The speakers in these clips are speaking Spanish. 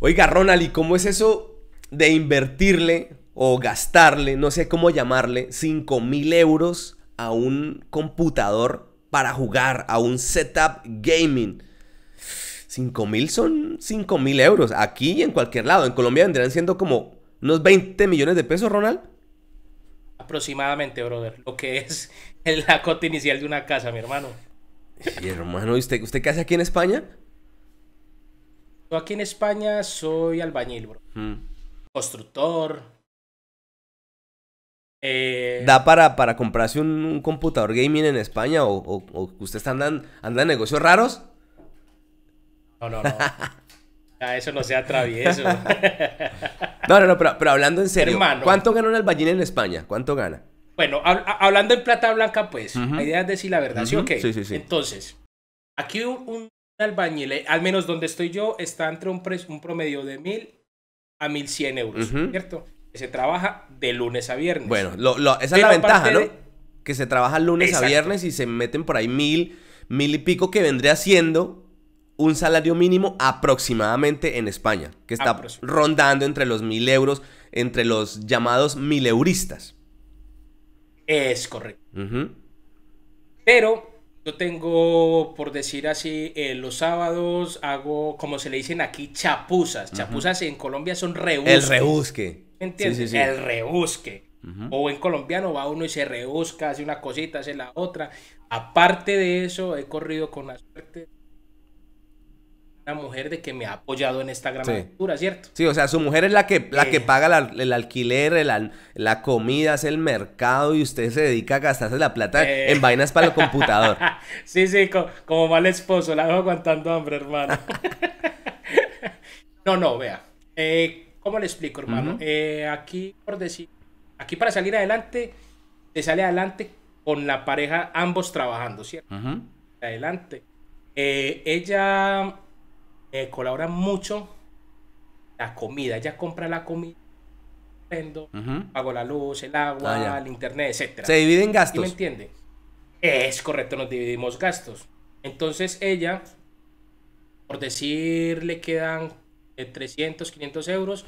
Oiga, Ronald, ¿y cómo es eso de invertirle o gastarle, no sé cómo llamarle, 5 mil euros a un computador para jugar, a un setup gaming? 5 mil son 5 mil euros, aquí y en cualquier lado. En Colombia vendrían siendo como unos 20 millones de pesos, Ronald. Aproximadamente, brother. Lo que es la cota inicial de una casa, mi hermano. Y hermano, usted, usted qué hace aquí en España? Yo aquí en España soy albañil, bro. Mm. Constructor. Eh, ¿Da para, para comprarse un, computador gaming en España o, usted o ustedes en negocios raros? No, no, no. eso no sea travieso. no, no, no, pero, hablando en serio, ¿cuánto gana un albañil en España? ¿Cuánto gana? Bueno, hablando en plata blanca, pues, la idea es decir la verdad, ¿sí o qué? Sí, sí, sí. Entonces, aquí un, albañil, eh, al menos donde estoy yo, está entre un, promedio de mil a 1.100 euros, ¿cierto? Que se trabaja de lunes a viernes. Bueno, esa es la, ventaja, ¿no? Que se trabaja lunes a viernes y se meten por ahí mil, mil y pico que vendría siendo un salario mínimo aproximadamente en España, que está rondando entre los mil euros, entre los llamados euristas. Es correcto. Pero yo tengo, por decir así, eh, los sábados hago, como se le dicen aquí, chapuzas. Chapuzas en Colombia son rebusque. El rebusque. ¿Entiendes? El rebusque. O en colombiano va uno y se rebusca, hace una cosita, hace la otra. Aparte de eso, he corrido con la suerte mujer de que me ha apoyado en esta gran aventura, ¿cierto? Sí, o sea, su mujer es la que, la que eh. paga el alquiler, la comida, hace el mercado y usted se dedica a gastarse la plata eh. en vainas para el computador. sí, sí, como mal esposo, la dejo aguantando hambre, hermano. no, no, vea. Eh, ¿Cómo le explico, hermano? aquí, por decir, aquí para salir adelante, te sale adelante con la pareja, ambos trabajando, ¿cierto? Adelante. ella eh, colabora mucho la comida. Ella compra la comida, pago la luz, el agua, ah, el internet, etcétera. Se dividen gastos. ¿Me entiende? Es correcto, nos dividimos gastos. Entonces ella, por decir, le quedan 300, 500 euros.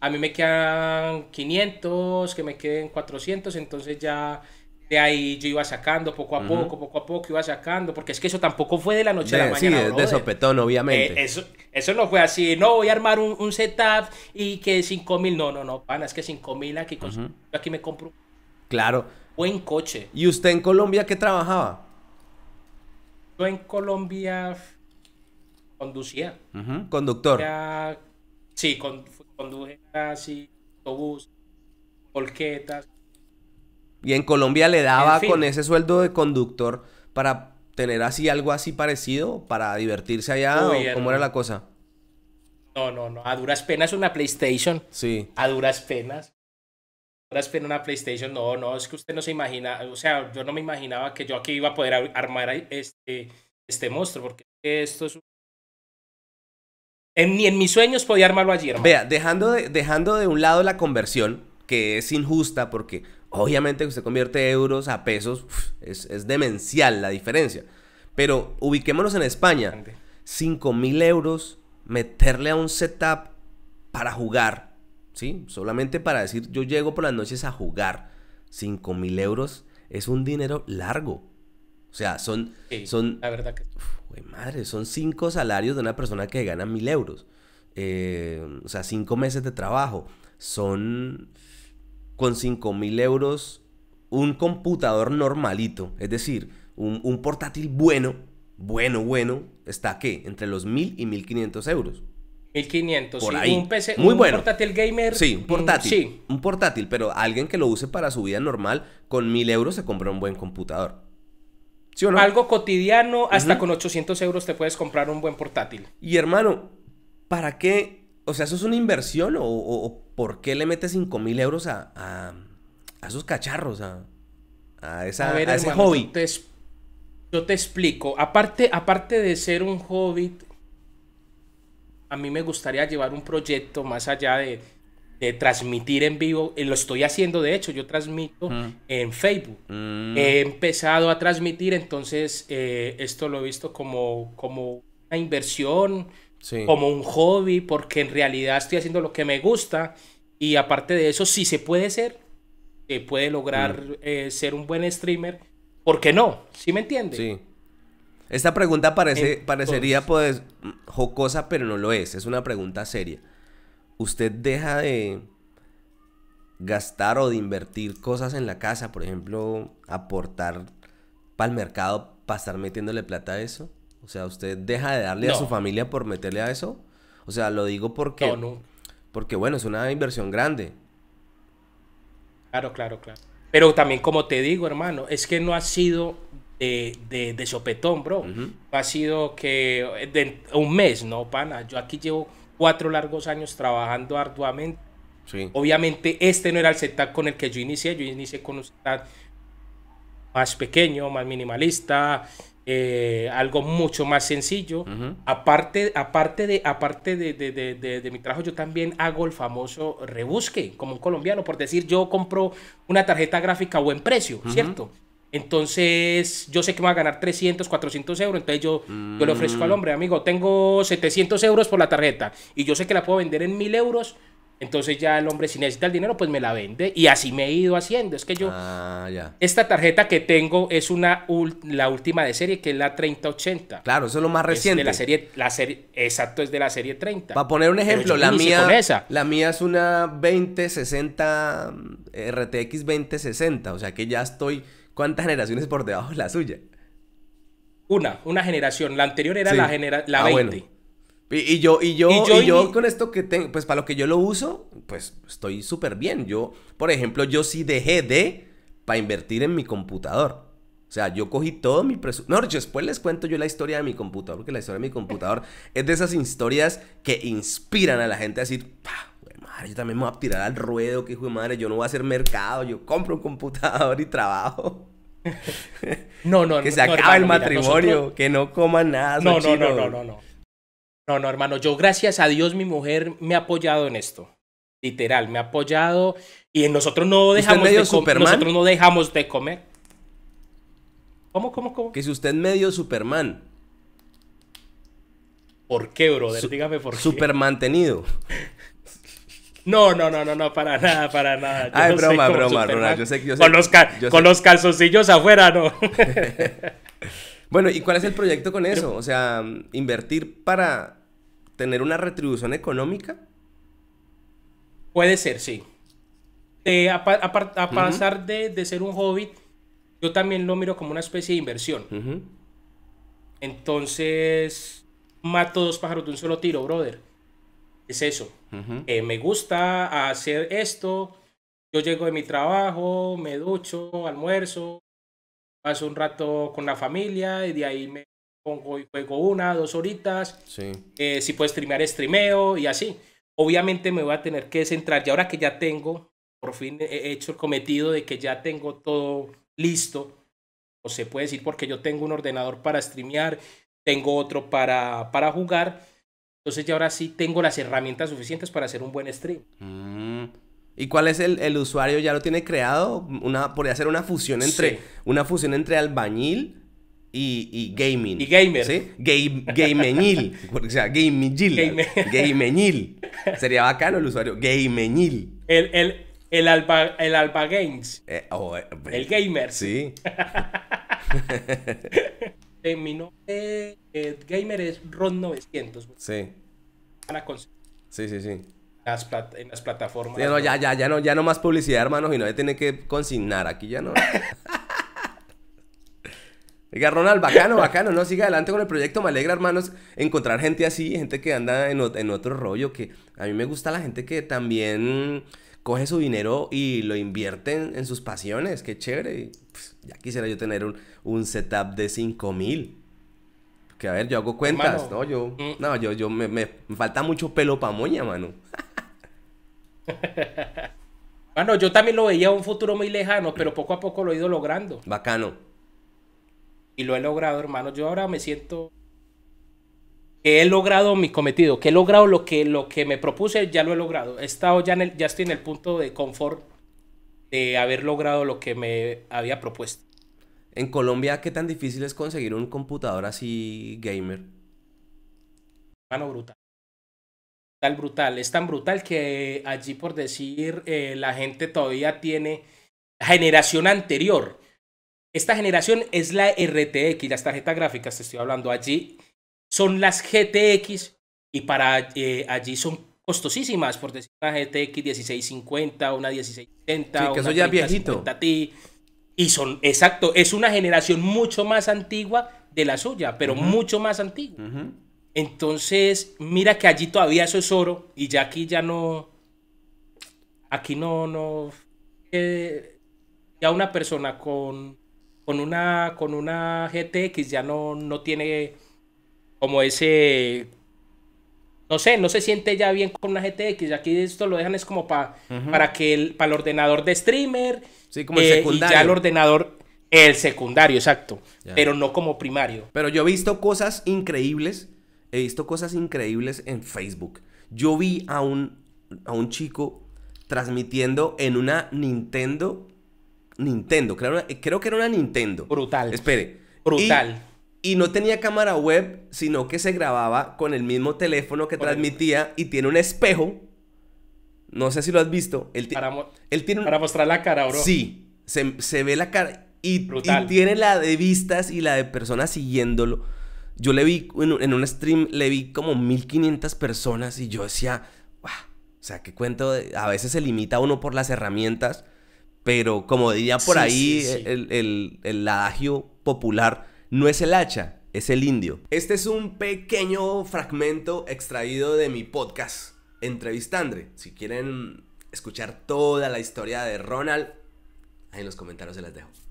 A mí me quedan 500, que me queden 400. Entonces ya de ahí yo iba sacando poco a poco, poco a poco iba sacando, porque es que eso tampoco fue de la noche a la mañana. Sí, de sopetón, obviamente. Eh, eso, eso no fue así, no voy a armar un, setup y que 5 mil, no, no, no, pana, es que 5 mil aquí, aquí me compro. Claro. Buen coche. ¿Y usted en Colombia qué trabajaba? Yo en Colombia conducía. Conductor. sí, con, conduje así, autobús, polquetas y en Colombia le daba con ese sueldo de conductor para tener así algo así parecido, para divertirse allá, cómo era la cosa. No, no, no. A duras penas una PlayStation. Sí. A duras penas. A duras penas una PlayStation. No, no, es que usted no se imagina. O sea, yo no me imaginaba que yo aquí iba a poder armar este, este monstruo, porque esto es un en, ni en mis sueños podía armarlo allí, Vea, dejando dejando de un lado la conversión, que es injusta porque Obviamente que usted convierte euros a pesos, es, demencial la diferencia. Pero ubiquémonos en España. 5 mil euros meterle a un setup para jugar. ¿Sí? Solamente para decir yo llego por las noches a jugar. 5 mil euros es un dinero largo. O sea, son... son la verdad que... madre, son 5 salarios de una persona que gana mil euros. Eh, o sea, 5 meses de trabajo. Son con 5 mil euros un computador normalito, es decir, un, portátil bueno, bueno, bueno, está ¿qué? Entre los 1000 y 1500 euros. 1500, Por sí, ahí. un PC, Muy un portátil gamer. Sí, un mm, portátil. Un, sí. un portátil, pero alguien que lo use para su vida normal, con 1000 euros se compra un buen computador. ¿Sí o no? Algo cotidiano, hasta con 800 euros te puedes comprar un buen portátil. Y hermano, ¿para qué o sea, ¿eso es una inversión o, por qué le metes 5 mil euros a, a, esos cacharros, a, a esa, ese hobby? Yo te, explico. Aparte, aparte de ser un hobby, a mí me gustaría llevar un proyecto más allá de, transmitir en vivo. Lo estoy haciendo, de hecho, yo transmito en Facebook. Mm. He empezado a transmitir, entonces eh, esto lo he visto como, como una inversión como un hobby, porque en realidad estoy haciendo lo que me gusta y aparte de eso, si se puede ser, se puede lograr mm. eh, ser un buen streamer, ¿por qué no? ¿Sí me entiendes? Sí. Esta pregunta parece, parecería pues, jocosa, pero no lo es. Es una pregunta seria. ¿Usted deja de gastar o de invertir cosas en la casa? Por ejemplo, aportar para el mercado para estar metiéndole plata a eso. O sea, usted deja de darle a su familia por meterle a eso. O sea, lo digo porque. No, no. Porque, bueno, es una inversión grande. Claro, claro, claro. Pero también, como te digo, hermano, es que no ha sido de, de, sopetón, bro. ha sido que. un mes, no, pana. Yo aquí llevo cuatro largos años trabajando arduamente. Sí. Obviamente, este no era el setup con el que yo inicié. Yo inicié con un setup más pequeño, más minimalista, eh, algo mucho más sencillo. Aparte, aparte, de, aparte de, mi trabajo, yo también hago el famoso rebusque, como un colombiano, por decir, yo compro una tarjeta gráfica a buen precio, ¿cierto? Entonces, yo sé que me va a ganar 300, 400 euros. Entonces, yo, yo le ofrezco al mm. hombre, amigo, tengo 700 euros por la tarjeta y yo sé que la puedo vender en 1000 euros. Entonces ya el hombre, si necesita el dinero, pues me la vende. Y así me he ido haciendo. Es que yo... Ah, esta tarjeta que tengo es una la última de serie, que es la 3080. Claro, eso es lo más reciente. de la serie, la Exacto, es de la serie 30. Para poner un ejemplo, la mía... La mía es una 2060, RTX 2060. O sea que ya estoy... ¿Cuántas generaciones por debajo de la suya? Una, una generación. La anterior era la, genera la ah, y, yo, y yo, y yo, con esto que tengo, pues para lo que yo lo uso, pues estoy súper bien. Yo, por ejemplo, yo sí dejé de para invertir en mi computador. O sea, yo cogí todo mi presupuesto. No, después les cuento yo la historia de mi computador, porque la historia de mi computador es de esas historias que inspiran a la gente a decir, madre, yo también me voy a tirar al ruedo, que hijo de madre, yo no voy a hacer mercado, yo compro un computador y trabajo. no, no, que se acabe el matrimonio, que no coma nada. No, no, no, no, no, no. No, no, hermano, yo gracias a Dios mi mujer me ha apoyado en esto. Literal, me ha apoyado y nosotros no dejamos de comer. Nosotros no dejamos de comer. ¿Cómo, cómo, cómo? Que si usted es medio Superman. ¿Por qué, brother? Dígame por qué. Super mantenido. No, no, no, no, no, para nada, para nada. Ay, no broma, broma, Con, los, los calzoncillos afuera, no. bueno, ¿y cuál es el proyecto con eso? O sea, invertir para tener una retribución económica? Puede ser, sí. Eh, a, pasar de, ser un hobby yo también lo miro como una especie de inversión. Entonces, mato dos pájaros de un solo tiro, brother. Es eso. Eh, me gusta hacer esto. Yo llego de mi trabajo, me ducho, almuerzo, paso un rato con la familia y de ahí me y juego pues, una, dos horitas. Eh, si puedo streamear, streameo y así. Obviamente me voy a tener que centrar. Y ahora que ya tengo, por fin he hecho el cometido de que ya tengo todo listo. O pues, se puede decir porque yo tengo un ordenador para streamear, tengo otro para, para jugar. Entonces ya ahora sí tengo las herramientas suficientes para hacer un buen stream. Mm. ¿Y cuál es el, el, usuario? ¿Ya lo tiene creado? Una, podría ser una fusión entre una fusión entre albañil y, gaming. Y gamer. ¿Sí? Game, gameñil. o sea, gameñil. Game. Sería bacano el usuario. Gameñil. El, el, el, Alpa, Games. Eh, oh, eh, eh. el gamer. Sí. mi gamer es Ron 900. Sí. Para sí, sí, sí. en las plataformas. no, ya, ya, ya, no, ya no más publicidad, hermanos, y no tiene tiene que consignar. Aquí ya no. Oiga, Ronald, bacano, bacano, no, siga adelante con el proyecto. Me alegra, hermanos, encontrar gente así, gente que anda en, otro rollo. Que a mí me gusta la gente que también coge su dinero y lo invierte en, sus pasiones. Qué chévere. Pues, ya quisiera yo tener un, setup de 5 mil. Que a ver, yo hago cuentas, ¿no? Yo, mm. no, yo, yo, me, falta mucho pelo pa' moña, mano. Bueno, yo también lo veía un futuro muy lejano, pero poco a poco lo he ido logrando. Bacano y lo he logrado, hermano. Yo ahora me siento he logrado mi cometido, que he logrado lo que, lo que me propuse, ya lo he logrado. He estado ya en ya estoy en el punto de confort de haber logrado lo que me había propuesto. En Colombia, ¿qué tan difícil es conseguir un computador así gamer? Hermano, brutal. Tal brutal. Es tan brutal que allí, por decir, eh, la gente todavía tiene generación anterior esta generación es la RTX, las tarjetas gráficas, te estoy hablando allí, son las GTX y para eh, allí son costosísimas, por decir una GTX 1650, una 1660, que una eso ya viejito. y son, exacto, es una generación mucho más antigua de la suya, pero mucho más antigua. Entonces, mira que allí todavía eso es oro y ya aquí ya no, aquí no, no, eh, ya una persona con con una, con una GTX ya no, no tiene como ese... No sé, no se siente ya bien con una GTX. Aquí esto lo dejan es como para para que el, para el ordenador de streamer. Sí, como el secundario. Eh, y ya el ordenador, el secundario, exacto. Pero no como primario. Pero yo he visto cosas increíbles. He visto cosas increíbles en Facebook. Yo vi a un, a un chico transmitiendo en una Nintendo Nintendo. Creo, creo que era una Nintendo. Brutal. Espere. Brutal. Y, no tenía cámara web, sino que se grababa con el mismo teléfono que transmitía y tiene un espejo. No sé si lo has visto. Él, para, tiene para mostrar la cara, bro. Sí, se, se ve la cara y, y, tiene la de vistas y la de personas siguiéndolo. Yo le vi en, un stream, le vi como 1500 personas y yo decía, o sea, qué cuento, a veces se limita uno por las herramientas pero como diría por ahí El, el, el, adagio popular, no es el hacha, es el indio. Este es un pequeño fragmento extraído de mi podcast, Entrevistandre. Si quieren escuchar toda la historia de Ronald, ahí en los comentarios se las dejo.